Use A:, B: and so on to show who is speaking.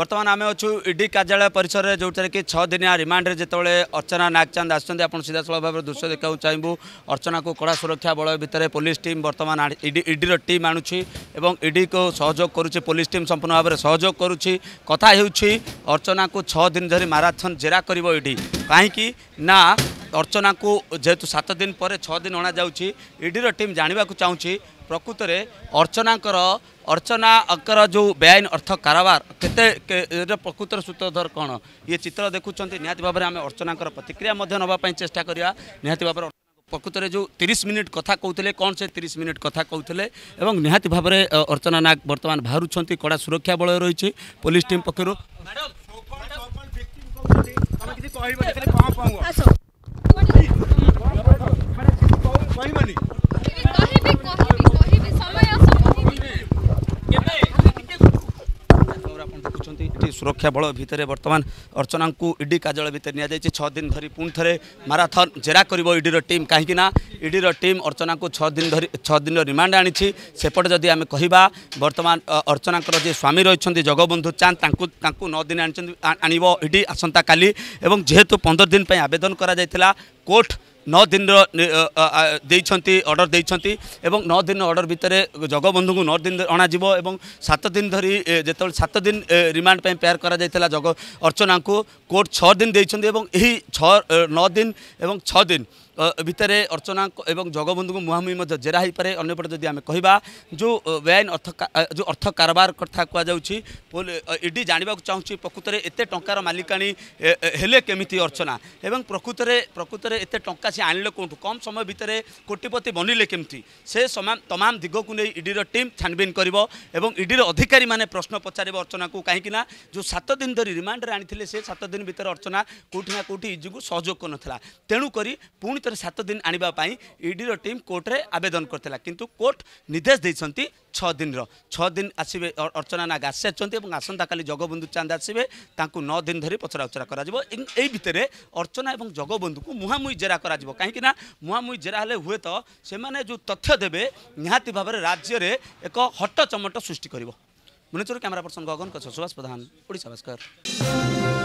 A: ବର୍ତ୍ତମାନ ଆମେ ଅଛୁ ଇଡି କାର୍ଯ୍ୟାଳୟ ପରିସରରେ ଯେଉଁଥିରେ କି ଛଅ ଦିନିଆ ରିମାଣ୍ଡରେ ଯେତେବେଳେ ଅର୍ଚ୍ଚନା ନାଗଚାନ୍ଦ ଆସୁଛନ୍ତି ଆପଣ ସିଧାସଳଖ ଭାବରେ ଦୃଶ୍ୟ ଦେଖିବାକୁ ଚାହିଁବୁ ଅର୍ଚ୍ଚନାକୁ କଡ଼ା ସୁରକ୍ଷା ବଳୟ ଭିତରେ ପୋଲିସ ଟିମ୍ ବର୍ତ୍ତମାନ ଇଡିର ଟିମ୍ ଆଣୁଛି ଏବଂ ଇଡିକୁ ସହଯୋଗ କରୁଛି ପୋଲିସ ଟିମ୍ ସମ୍ପୂର୍ଣ୍ଣ ଭାବରେ ସହଯୋଗ କରୁଛି କଥା ହେଉଛି ଅର୍ଚ୍ଚନାକୁ ଛଅ ଦିନ ଧରି ମାରାଥନ୍ ଜେରା କରିବ ଇଡି କାହିଁକି ନା ଅର୍ଚ୍ଚନାକୁ ଯେହେତୁ ସାତ ଦିନ ପରେ ଛଅ ଦିନ ଅଣାଯାଉଛି ଇଡିର ଟିମ୍ ଜାଣିବାକୁ ଚାହୁଁଛି ପ୍ରକୃତରେ ଅର୍ଚ୍ଚନାଙ୍କର অর্চনা অঙ্কর যে বেআইন অর্থ কারবার কেতে প্রকৃতর সূত্রধর কোণ ইয়ে চিত্র দেখুম নিহতি ভাবে আমি অর্চনাঙ্কর প্রতিক্রিয়া নেওয়া চেষ্টা করা নিহতি ভাবে প্রকৃতরে যে তিরিশ মিনিট কথা কৌলে কম সে তিরিশ মিনিট কথা কৌলে এবং নিহতি ভাবে অর্চনা নাগ বর্তমান বাহুচ্ছেন কড়া সুরক্ষা বলয় রয়েছে পুলিশ টিম পক্ষ ସୁରକ୍ଷା ବଳ ଭିତରେ ବର୍ତ୍ତମାନ ଅର୍ଚ୍ଚନାଙ୍କୁ ଇଡି କାର୍ଯ୍ୟାଳୟ ଭିତରେ ନିଆଯାଇଛି ଛଅ ଦିନ ଧରି ପୁଣି ଥରେ ମାରାଥନ୍ ଜେରା କରିବ ଇଡିର ଟିମ୍ କାହିଁକିନା ଇଡିର ଟିମ୍ ଅର୍ଚ୍ଚନାଙ୍କୁ ଛଅ ଦିନ ଧରି ଛଅ ଦିନର ରିମାଣ୍ଡ ଆଣିଛି ସେପଟେ ଯଦି ଆମେ କହିବା ବର୍ତ୍ତମାନ ଅର୍ଚ୍ଚନାଙ୍କର ଯିଏ ସ୍ୱାମୀ ରହିଛନ୍ତି ଜଗବନ୍ଧୁ ଚାନ୍ଦ ତାଙ୍କୁ ତାଙ୍କୁ ନଅ ଦିନ ଆଣିଛନ୍ତି ଆଣିବ ଇଡି ଆସନ୍ତାକାଲି ଏବଂ ଯେହେତୁ ପନ୍ଦର ଦିନ ପାଇଁ ଆବେଦନ କରାଯାଇଥିଲା କୋର୍ଟ ନଅ ଦିନର ଦେଇଛନ୍ତି ଅର୍ଡ଼ର ଦେଇଛନ୍ତି ଏବଂ ନଅ ଦିନ ଅର୍ଡ଼ର ଭିତରେ ଜଗବନ୍ଧୁଙ୍କୁ ନଅ ଦିନ ଅଣାଯିବ ଏବଂ ସାତ ଦିନ ଧରି ଯେତେବେଳେ ସାତ ଦିନ ରିମାଣ୍ଡ ପାଇଁ ପେୟାର କରାଯାଇଥିଲା ଜଗ ଅର୍ଚ୍ଚନାଙ୍କୁ କୋର୍ଟ ଛଅ ଦିନ ଦେଇଛନ୍ତି ଏବଂ ଏହି ଛଅ ନଅ ଦିନ ଏବଂ ଛଅ ଦିନ ভিতরে অর্চনা এবং জগবন্ধু মুহামুহি জেরা হয়ে হয়েপরে অন্যপটে যদি আমি কহা যে বেআইন অর্থ যে অর্থ কারবার কথা কুযাচ্ছি ইডি জাঁয়া চাহুছি প্রকৃতরে এতে টাকার মালিকাণি হলে কমিটি অর্চনা এবং প্রকৃতরে প্রকৃতরে এতে টাকা সে আনলে কোটু কম সময় ভিতরে কোটিপতি বনিলে কমিটি সে তমাম দিগকু নিয়ে ইডির টিম ছানবিন করব এবং ইডির অধিকারী মানে প্রশ্ন পচারে অর্চনা অর্চনাকে না যে সাত দিন ধর রিমাণ্ডে আনি সে সাত দিন ভিতরে অর্চনা কোটি না কোটি ইজিকু সহযোগ করুন তেণুকরি পুঁ ভিতরে সাত দিন আনবা ইডির টিম কোর্টে আবেদন করতে কিন্তু কোর্ট নির্দেশ দিয়েছেন ছদিনর ছদিন আসবে অর্চনা নাগ আসি আসছেন এবং আসন্তকালি জগবন্ধু চাঁদ আসবে তাঁকু নদিন ধরে পচরা উচরা করা এই ভিতরে অর্চনা এবং জগবন্ধুকে মুহামুহি জেরা করা যাব কিনা মুহামুহি জেরা হলে হুয়েত সে তথ্য দেবে নিহতি ভাবে রাজ্যের এক হটচমট সৃষ্টি করব ভুবনেশ্বর ক্যামেরা পর্সন গগন কচ্ছ সুভাষ প্রধান ওড়শাভাস্কর